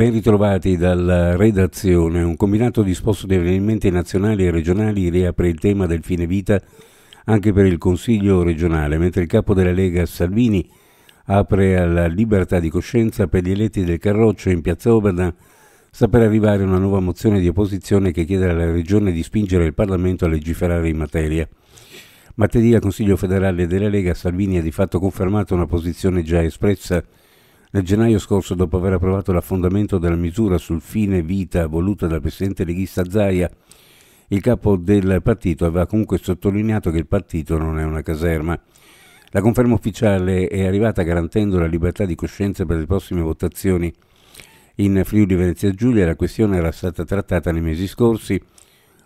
ben ritrovati dalla redazione. Un combinato disposto di avvenimenti nazionali e regionali riapre il tema del fine vita anche per il Consiglio regionale, mentre il capo della Lega Salvini apre alla libertà di coscienza per gli eletti del Carroccio in piazza Oberdan sta per arrivare una nuova mozione di opposizione che chiede alla Regione di spingere il Parlamento a legiferare in materia. Martedì al Consiglio federale della Lega Salvini ha di fatto confermato una posizione già espressa nel gennaio scorso, dopo aver approvato l'affondamento della misura sul fine vita voluta dal presidente leghista Zaia, il capo del partito aveva comunque sottolineato che il partito non è una caserma. La conferma ufficiale è arrivata garantendo la libertà di coscienza per le prossime votazioni. In Friuli Venezia Giulia la questione era stata trattata nei mesi scorsi,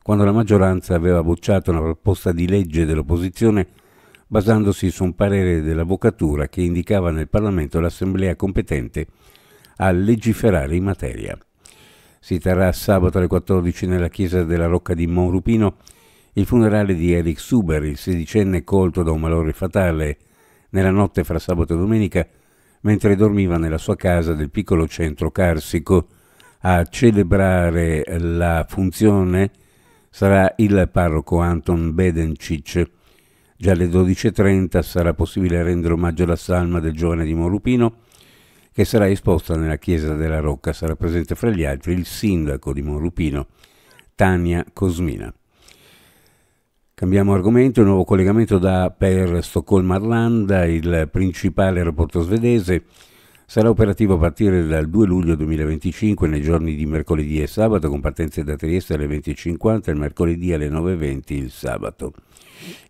quando la maggioranza aveva bocciato una proposta di legge dell'opposizione basandosi su un parere dell'Avvocatura che indicava nel Parlamento l'Assemblea competente a legiferare in materia. Si terrà sabato alle 14 nella chiesa della Rocca di Monrupino il funerale di Eric Suber, il sedicenne colto da un malore fatale nella notte fra sabato e domenica, mentre dormiva nella sua casa del piccolo centro carsico. A celebrare la funzione sarà il parroco Anton Bedencic Già alle 12.30 sarà possibile rendere omaggio alla salma del giovane di Molupino che sarà esposta nella chiesa della Rocca. Sarà presente fra gli altri il sindaco di Molupino, Tania Cosmina. Cambiamo argomento, un nuovo collegamento da, per Stoccolma-Arlanda, il principale aeroporto svedese Sarà operativo a partire dal 2 luglio 2025 nei giorni di mercoledì e sabato con partenze da Trieste alle 20.50 il mercoledì alle 9.20 il sabato.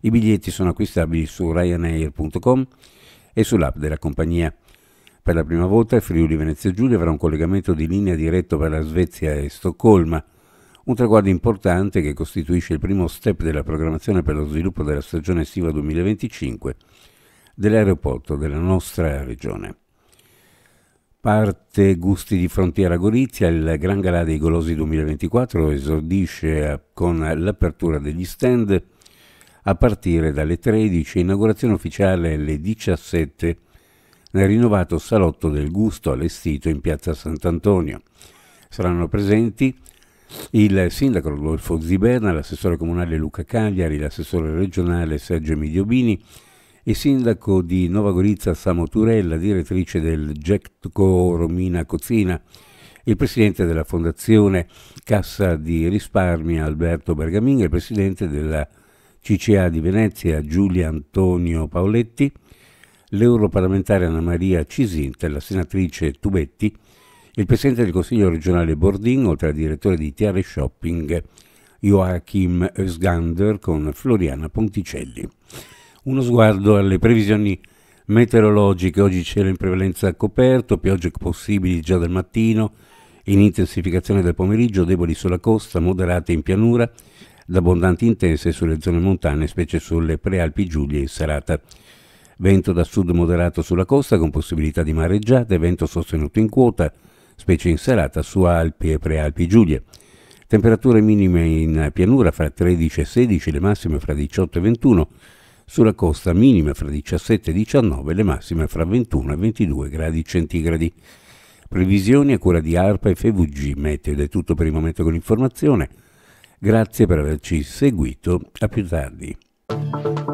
I biglietti sono acquistabili su ryanair.com e sull'app della compagnia. Per la prima volta il Friuli Venezia Giulia avrà un collegamento di linea diretto per la Svezia e Stoccolma, un traguardo importante che costituisce il primo step della programmazione per lo sviluppo della stagione estiva 2025 dell'aeroporto della nostra regione. Parte Gusti di Frontiera Gorizia, il Gran Galà dei Golosi 2024 esordisce con l'apertura degli stand a partire dalle 13, inaugurazione ufficiale alle 17 nel rinnovato Salotto del Gusto allestito in piazza Sant'Antonio. Saranno presenti il sindaco Rodolfo Ziberna, l'assessore comunale Luca Cagliari, l'assessore regionale Sergio Emidiobini, il sindaco di Nova Gorizia Samo Turella, direttrice del Getco Romina Cozzina, il presidente della Fondazione Cassa di Risparmi Alberto Bergamin, il presidente della CCA di Venezia Giulia Antonio Paoletti, l'europarlamentare Anna Maria Cisinta, la senatrice Tubetti, il presidente del Consiglio regionale Bordin, oltre al direttore di Tiare Shopping Joachim Sgander con Floriana Ponticelli uno sguardo alle previsioni meteorologiche, oggi cielo in prevalenza coperto, piogge possibili già dal mattino, in intensificazione del pomeriggio, deboli sulla costa, moderate in pianura, da abbondanti intense sulle zone montane, specie sulle prealpi Giulie in serata. Vento da sud moderato sulla costa con possibilità di mareggiate, vento sostenuto in quota, specie in serata su Alpi e Prealpi Giulie. Temperature minime in pianura fra 13 e 16, le massime fra 18 e 21, sulla costa minima fra 17 e 19 e le massime fra 21 e 22 gradi centigradi. Previsioni a cura di ARPA e FVG Meteo ed è tutto per il momento con l'informazione. Grazie per averci seguito, a più tardi.